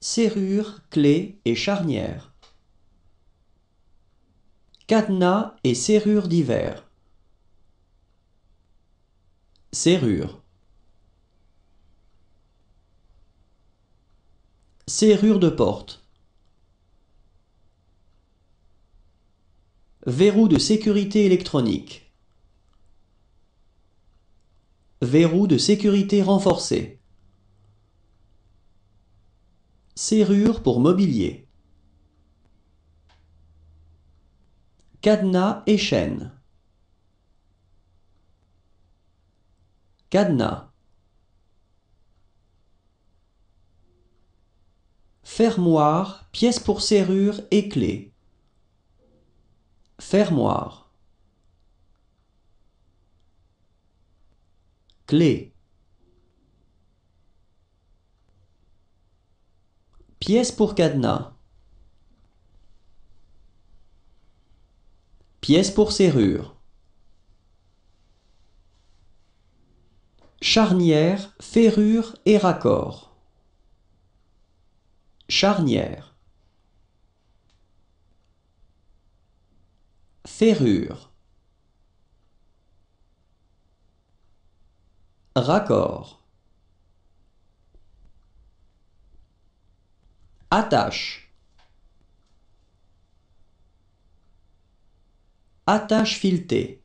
Serrure, clé et charnière. Cadenas et serrures d'hiver. Serrure. Serrure de porte. Verrou de sécurité électronique. Verrou de sécurité renforcé. Serrure pour mobilier. Cadenas et chaîne. Cadenas. Fermoir, pièce pour serrure et clé. Fermoir. Clé. Pièce pour cadenas. Pièce pour serrure. Charnière, ferrure et raccord. Charnière. Ferrure. Raccord. Attache. Attache filetée.